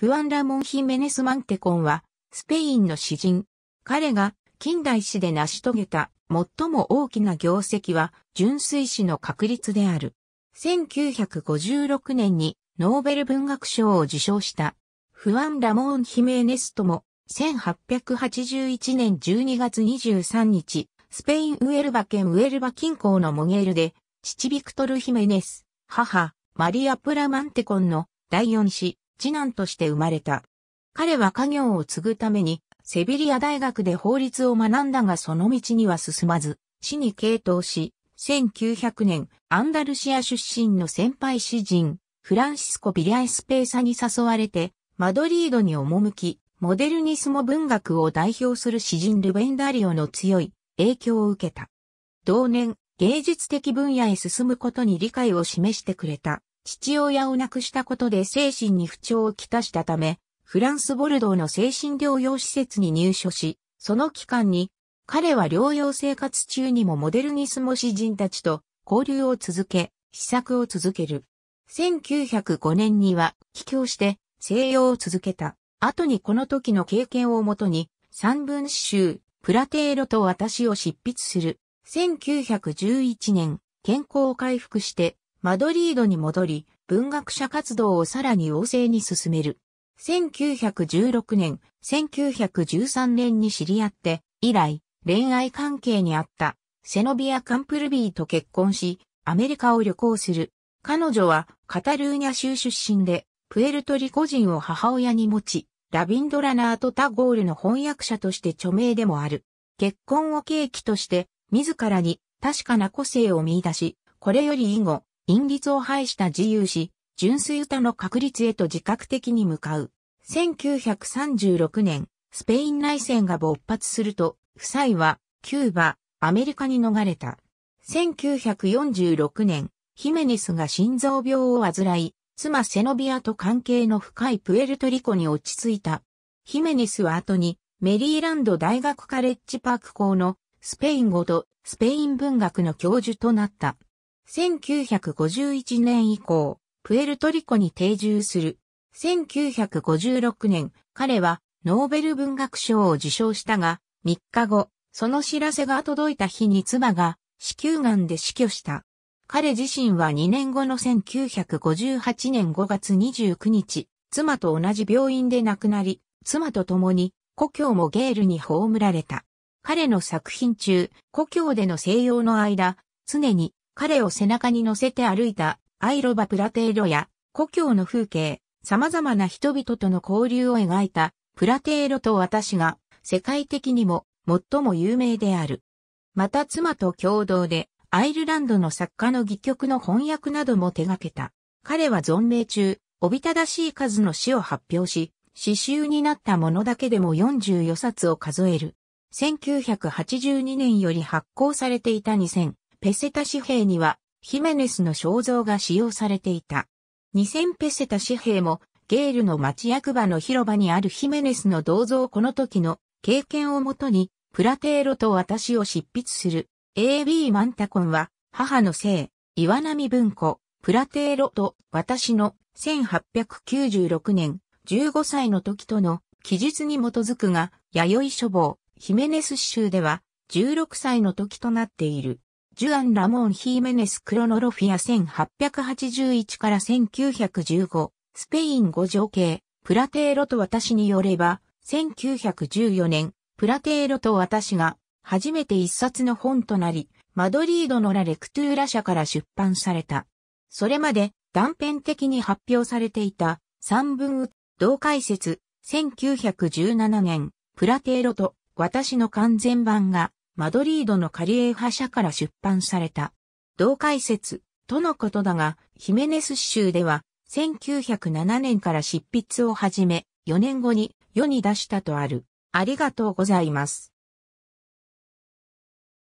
フアン・ラモン・ヒメネス・マンテコンは、スペインの詩人。彼が近代史で成し遂げた最も大きな業績は純粋史の確立である。1956年にノーベル文学賞を受賞したフアン・ラモン・ヒメネスとも1881年12月23日、スペインウエルバ県ウエルバ近郊のモゲールで、父ビクトル・ヒメネス、母、マリア・プラ・マンテコンの第四子、次男として生まれた。彼は家業を継ぐために、セビリア大学で法律を学んだがその道には進まず、死に傾倒し、1900年、アンダルシア出身の先輩詩人、フランシスコ・ビリアエスペーサに誘われて、マドリードに赴き、モデルニスモ文学を代表する詩人ルベンダリオの強い影響を受けた。同年、芸術的分野へ進むことに理解を示してくれた。父親を亡くしたことで精神に不調をきたしたため、フランス・ボルドーの精神療養施設に入所し、その期間に、彼は療養生活中にもモデルニスモ詩人たちと交流を続け、試作を続ける。1905年には、帰郷して、静養を続けた。後にこの時の経験をもとに、分文集、プラテーロと私を執筆する。1911年、健康を回復して、マドリードに戻り、文学者活動をさらに旺盛に進める。1916年、1913年に知り合って、以来、恋愛関係にあった、セノビア・カンプルビーと結婚し、アメリカを旅行する。彼女は、カタルーニャ州出身で、プエルトリコ人を母親に持ち、ラビンドラナート・タゴールの翻訳者として著名でもある。結婚を契機として、自らに確かな個性を見出し、これより以後、隠律を排した自由し、純粋歌の確立へと自覚的に向かう。1936年、スペイン内戦が勃発すると、夫妻は、キューバ、アメリカに逃れた。1946年、ヒメネスが心臓病を患い、妻セノビアと関係の深いプエルトリコに落ち着いた。ヒメネスは後に、メリーランド大学カレッジパーク校のスペイン語とスペイン文学の教授となった。1951年以降、プエルトリコに定住する。1956年、彼はノーベル文学賞を受賞したが、3日後、その知らせが届いた日に妻が子宮癌で死去した。彼自身は2年後の1958年5月29日、妻と同じ病院で亡くなり、妻と共に故郷もゲールに葬られた。彼の作品中、故郷での静養の間、常に彼を背中に乗せて歩いた、アイロバプラテーロや、故郷の風景、様々な人々との交流を描いた、プラテーロと私が、世界的にも、最も有名である。また妻と共同で、アイルランドの作家の戯曲の翻訳なども手掛けた。彼は存命中、おびただしい数の詩を発表し、詩集になったものだけでも44冊を数える。1982年より発行されていた2000ペセタ紙幣には、ヒメネスの肖像が使用されていた。2000ペセタ紙幣も、ゲールの町役場の広場にあるヒメネスの銅像この時の経験をもとに、プラテーロと私を執筆する AB マンタコンは、母の姓、岩波文庫、プラテーロと私の1896年15歳の時との記述に基づくが、弥生書房、ヒメネス州では16歳の時となっている。ジュアン・ラモン・ヒーメネス・クロノロフィア1881から1915、スペイン語情景、プラテーロと私によれば、1914年、プラテーロと私が、初めて一冊の本となり、マドリードのラレクトゥーラ社から出版された。それまで断片的に発表されていた三文同解説1917年プラテーロと私の完全版がマドリードのカリエーハ社から出版された、同解説、とのことだが、ヒメネス州では、1907年から執筆を始め、4年後に世に出したとある。ありがとうございます。